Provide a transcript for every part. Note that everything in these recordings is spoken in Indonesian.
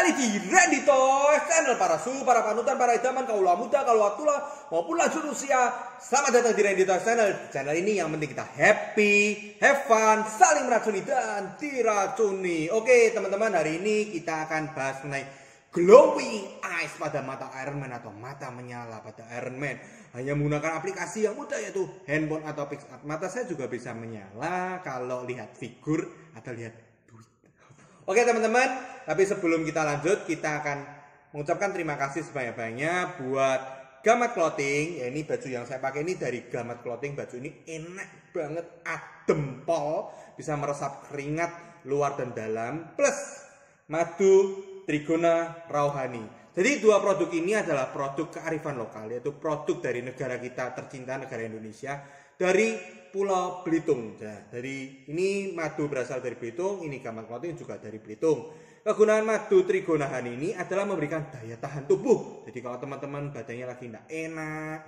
kembali di Tos channel para su, para panutan, para idaman, kaulah muda, kaulah tua, maupun lanjut usia. Selamat datang di Renditos channel. Channel ini yang penting kita happy, have fun, saling meracuni dan diracuni. Oke teman-teman hari ini kita akan bahas mengenai glowing eyes pada mata Iron Man atau mata menyala pada Iron Man. Hanya menggunakan aplikasi yang mudah yaitu handphone atau pixel. Mata saya juga bisa menyala kalau lihat figur atau lihat Oke teman-teman, tapi sebelum kita lanjut, kita akan mengucapkan terima kasih sebanyak-banyak buat Gamat Clothing. Ya ini baju yang saya pakai ini dari Gamat Clothing. Baju ini enak banget, adem pol, bisa meresap keringat luar dan dalam. Plus madu trigona rauhani. Jadi dua produk ini adalah produk kearifan lokal, yaitu produk dari negara kita tercinta, negara Indonesia, dari Pulau Belitung. Nah, dari ini madu berasal dari Belitung, ini gamang kloting juga dari Belitung. Kegunaan madu trigonahan ini adalah memberikan daya tahan tubuh. Jadi kalau teman-teman badannya lagi tidak enak,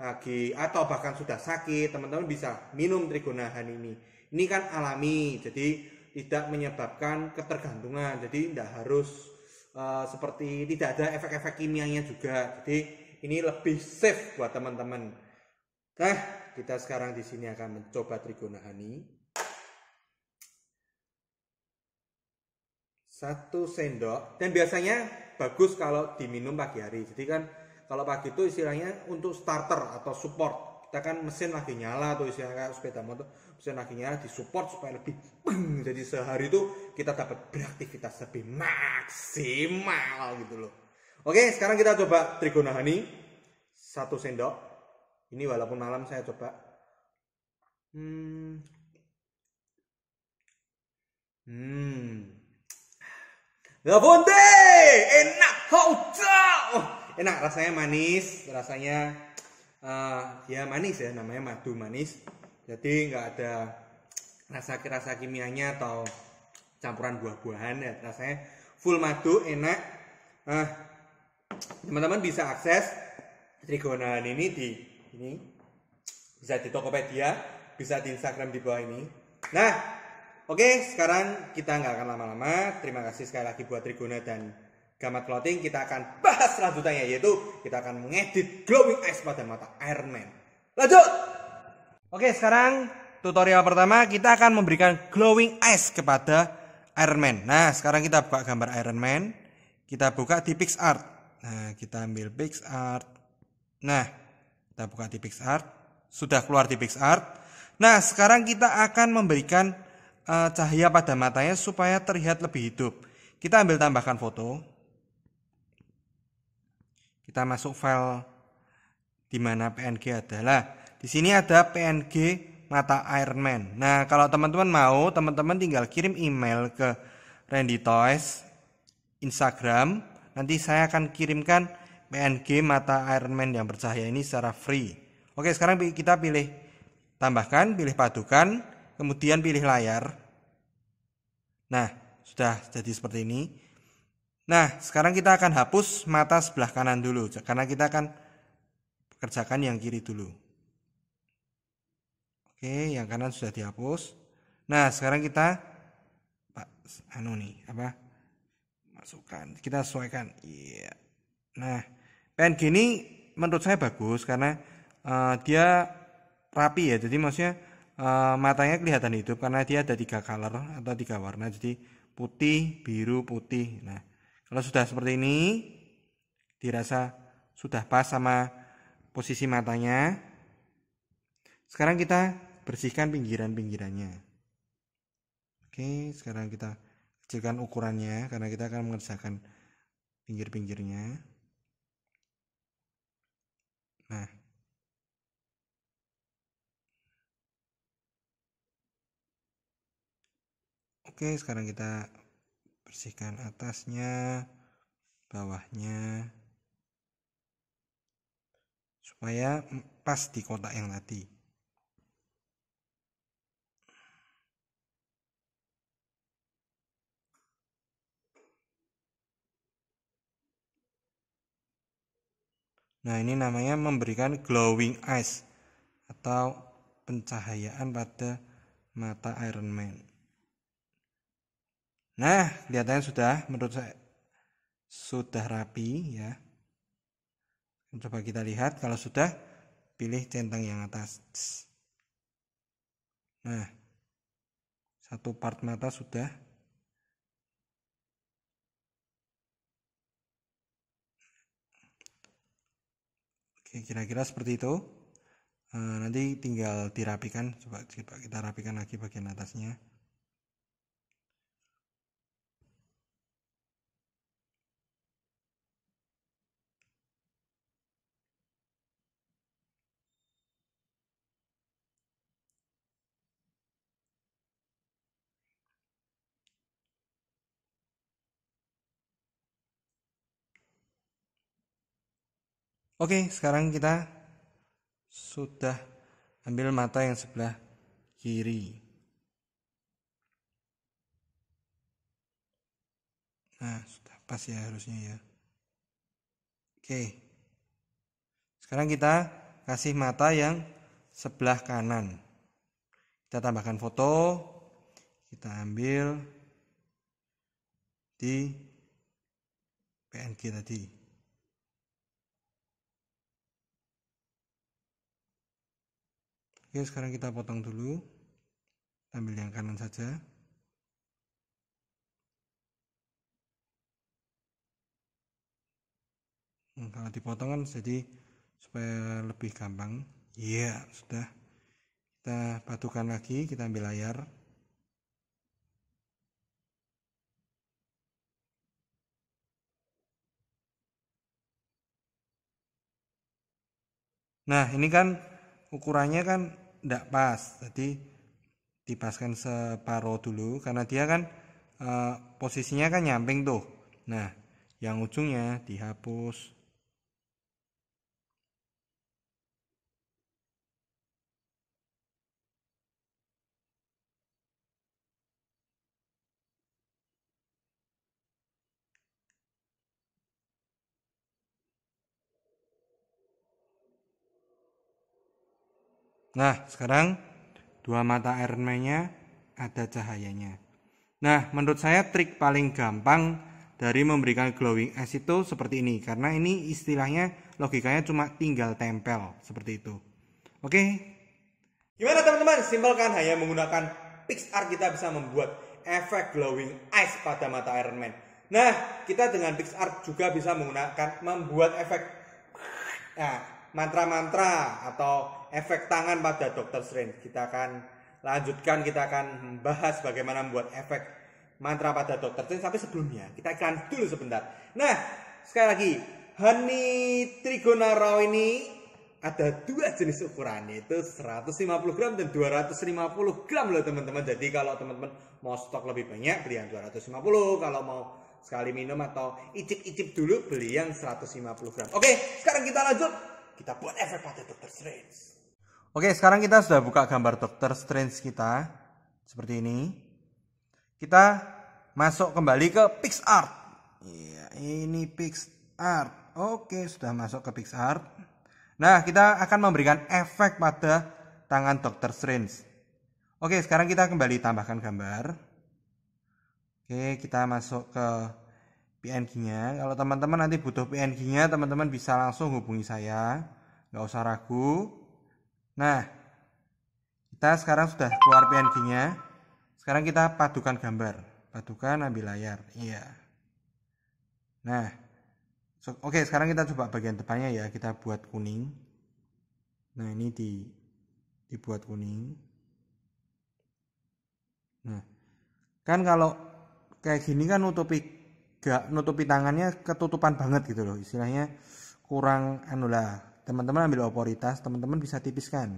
lagi atau bahkan sudah sakit, teman-teman bisa minum trigonahan ini. Ini kan alami, jadi tidak menyebabkan ketergantungan. Jadi tidak harus Eh, seperti tidak ada efek-efek kimianya juga. Jadi ini lebih safe buat teman-teman. Nah, kita sekarang di sini akan mencoba trigona honey. Satu sendok dan biasanya bagus kalau diminum pagi hari. Jadi kan kalau pagi itu istilahnya untuk starter atau support kita kan mesin lagi nyala tuh istilahnya kayak sepeda motor mesin lagi nyala disupport supaya lebih beng jadi sehari itu kita dapat beraktivitas lebih maksimal gitu loh oke sekarang kita coba trigonahani satu sendok ini walaupun malam saya coba hmm hmm Gabonde, enak enak rasanya manis rasanya uh, ya manis ya namanya madu manis jadi nggak ada rasa rasa kimianya atau campuran buah-buahan ya rasanya full madu enak nah teman-teman bisa akses trigonalan ini di ini bisa di Tokopedia bisa di Instagram di bawah ini nah oke sekarang kita nggak akan lama-lama terima kasih sekali lagi buat Trigona dan Gamat clothing kita akan bahas selanjutnya yaitu kita akan mengedit glowing eyes pada mata Iron Man. Lanjut. Oke, sekarang tutorial pertama kita akan memberikan glowing eyes kepada Iron Man. Nah, sekarang kita buka gambar Iron Man. Kita buka di PixArt. Nah, kita ambil PixArt. Nah, kita buka di PixArt. Sudah keluar di PixArt. Nah, sekarang kita akan memberikan eh, cahaya pada matanya supaya terlihat lebih hidup. Kita ambil tambahkan foto. Kita masuk file di mana PNG adalah di sini ada PNG mata iron man Nah, kalau teman-teman mau, teman-teman tinggal kirim email ke Randy Toys Instagram. Nanti saya akan kirimkan PNG mata iron man yang bercahaya ini secara free. Oke, sekarang kita pilih tambahkan, pilih padukan, kemudian pilih layar. Nah, sudah jadi seperti ini. Nah, sekarang kita akan hapus mata sebelah kanan dulu karena kita akan kerjakan yang kiri dulu. Oke, yang kanan sudah dihapus. Nah, sekarang kita Pak anu nih, apa? Masukkan. Kita sesuaikan. Iya. Yeah. Nah, PNG ini menurut saya bagus karena uh, dia rapi ya. Jadi maksudnya uh, matanya kelihatan hidup karena dia ada tiga color atau tiga warna. Jadi putih, biru, putih. Nah, kalau sudah seperti ini, dirasa sudah pas sama posisi matanya. Sekarang kita bersihkan pinggiran-pinggirannya. Oke, sekarang kita kecilkan ukurannya karena kita akan mengerjakan pinggir-pinggirnya. Nah, Oke, sekarang kita bersihkan atasnya bawahnya supaya pas di kotak yang tadi Nah, ini namanya memberikan glowing eyes atau pencahayaan pada mata Iron Man. Nah, kelihatannya sudah menurut saya sudah rapi ya. Coba kita lihat kalau sudah pilih centang yang atas. Nah, satu part mata sudah. Oke, kira-kira seperti itu. Eh, nanti tinggal dirapikan. Coba, coba kita rapikan lagi bagian atasnya. Oke, sekarang kita sudah ambil mata yang sebelah kiri. Nah, sudah pas ya harusnya ya. Oke. Sekarang kita kasih mata yang sebelah kanan. Kita tambahkan foto. Kita ambil di PNG tadi. Oke, ya, sekarang kita potong dulu. Ambil yang kanan saja. nah, kalau dipotong kan jadi supaya lebih gampang. Iya, yeah, sudah. Kita patukan lagi, kita ambil layar. Nah, ini kan ukurannya kan tidak pas jadi dipaskan separuh dulu karena dia kan e, posisinya kan nyamping tuh nah yang ujungnya dihapus Nah, sekarang dua mata Iron Man-nya ada cahayanya. Nah, menurut saya trik paling gampang dari memberikan glowing es itu seperti ini karena ini istilahnya logikanya cuma tinggal tempel seperti itu. Oke. Gimana teman-teman? Simpel kan hanya menggunakan PixArt kita bisa membuat efek glowing ice pada mata Iron Man. Nah, kita dengan PixArt juga bisa menggunakan membuat efek nah, mantra-mantra atau efek tangan pada dokter Strange. Kita akan lanjutkan, kita akan membahas bagaimana membuat efek mantra pada dokter Strange. Tapi sebelumnya, kita iklan dulu sebentar. Nah, sekali lagi, Honey Trigonaro ini ada dua jenis ukuran yaitu 150 gram dan 250 gram loh teman-teman. Jadi kalau teman-teman mau stok lebih banyak beli yang 250, kalau mau sekali minum atau icip-icip dulu beli yang 150 gram. Oke, sekarang kita lanjut kita buat efek pada Dr. Strange. Oke, sekarang kita sudah buka gambar Dr. Strange kita. Seperti ini. Kita masuk kembali ke PixArt. Iya, ini PixArt. Oke, sudah masuk ke PixArt. Nah, kita akan memberikan efek pada tangan Dr. Strange. Oke, sekarang kita kembali tambahkan gambar. Oke, kita masuk ke PNG-nya. Kalau teman-teman nanti butuh PNG-nya, teman-teman bisa langsung hubungi saya. Nggak usah ragu. Nah, kita sekarang sudah keluar PNG-nya. Sekarang kita padukan gambar. Padukan ambil layar. Iya. Nah, so, oke okay, sekarang kita coba bagian depannya ya. Kita buat kuning. Nah, ini di dibuat kuning. Nah, kan kalau kayak gini kan utopik gak nutupi tangannya ketutupan banget gitu loh istilahnya kurang anu lah teman-teman ambil oporitas teman-teman bisa tipiskan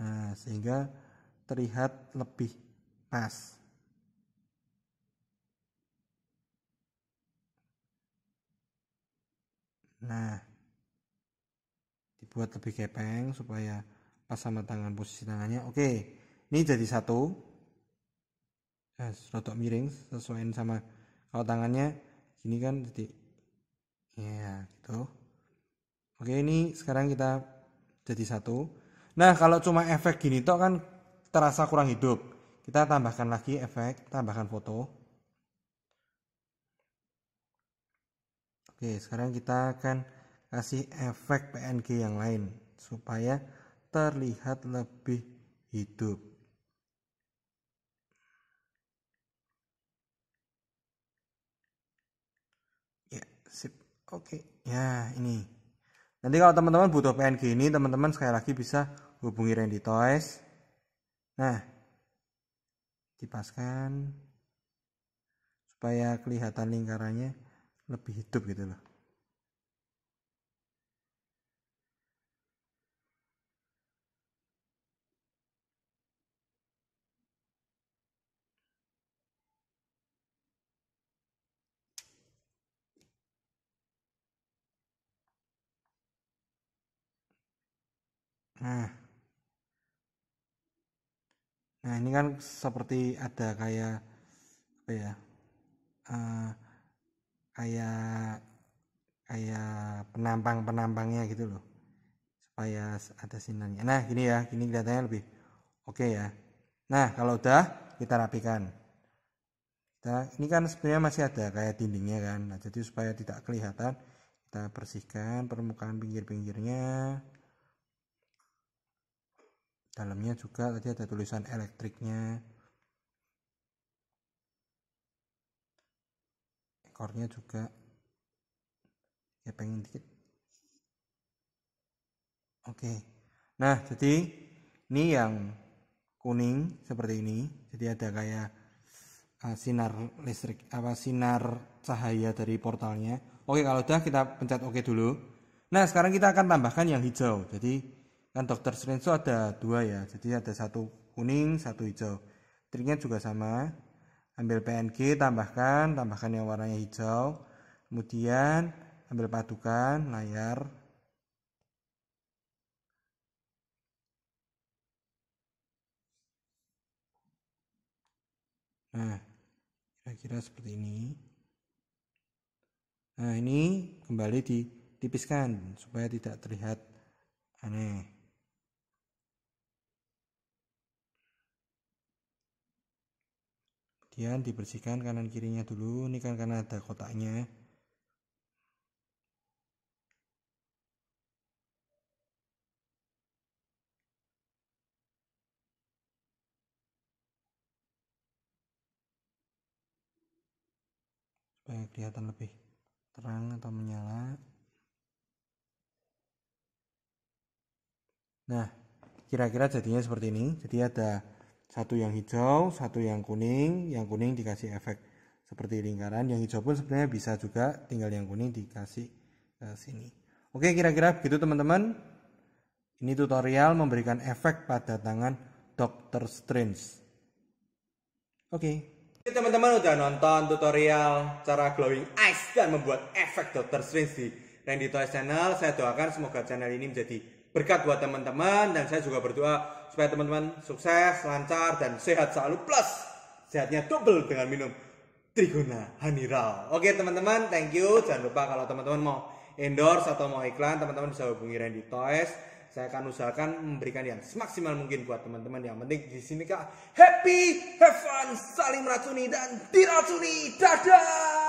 nah sehingga terlihat lebih pas nah dibuat lebih kepeng supaya pas sama tangan posisi tangannya oke ini jadi satu nah, rotok miring sesuaiin sama kalau tangannya gini kan jadi ya gitu oke ini sekarang kita jadi satu nah kalau cuma efek gini toh kan terasa kurang hidup kita tambahkan lagi efek tambahkan foto oke sekarang kita akan kasih efek PNG yang lain supaya terlihat lebih hidup sip oke okay. ya ini nanti kalau teman-teman butuh PNG ini teman-teman sekali lagi bisa hubungi Randy Toys nah kipaskan supaya kelihatan lingkarannya lebih hidup gitu loh Nah. Nah, ini kan seperti ada kayak apa ya? Uh, kayak kayak penampang-penampangnya gitu loh. Supaya ada sinarnya. Nah, gini ya, gini kelihatannya lebih oke okay ya. Nah, kalau udah kita rapikan. Kita ini kan sebenarnya masih ada kayak dindingnya kan. Nah, jadi supaya tidak kelihatan, kita bersihkan permukaan pinggir-pinggirnya dalamnya juga tadi ada tulisan elektriknya ekornya juga ya pengen dikit oke nah jadi ini yang kuning seperti ini jadi ada kayak eh, sinar listrik apa sinar cahaya dari portalnya oke kalau udah kita pencet oke dulu nah sekarang kita akan tambahkan yang hijau jadi kan dokter Strange ada dua ya jadi ada satu kuning satu hijau triknya juga sama ambil PNG tambahkan tambahkan yang warnanya hijau kemudian ambil padukan layar nah kira-kira seperti ini nah ini kembali ditipiskan supaya tidak terlihat aneh kemudian dibersihkan kanan kirinya dulu ini kan karena ada kotaknya supaya kelihatan lebih terang atau menyala nah kira-kira jadinya seperti ini jadi ada satu yang hijau satu yang kuning yang kuning dikasih efek seperti lingkaran yang hijau pun sebenarnya bisa juga tinggal yang kuning dikasih ke eh, sini oke kira-kira begitu teman-teman ini tutorial memberikan efek pada tangan Dr. Strange oke Oke teman-teman udah nonton tutorial cara glowing ice dan membuat efek Dr. Strange di Randy Toys Channel. Saya doakan semoga channel ini menjadi berkat buat teman-teman dan saya juga berdoa supaya teman-teman sukses, lancar dan sehat selalu plus sehatnya double dengan minum Triguna Haniral. Oke teman-teman, thank you. Jangan lupa kalau teman-teman mau endorse atau mau iklan, teman-teman bisa hubungi Randy Toys. Saya akan usahakan memberikan yang semaksimal mungkin buat teman-teman. Yang penting di sini kak happy, have fun, saling meracuni dan diracuni. Dadah.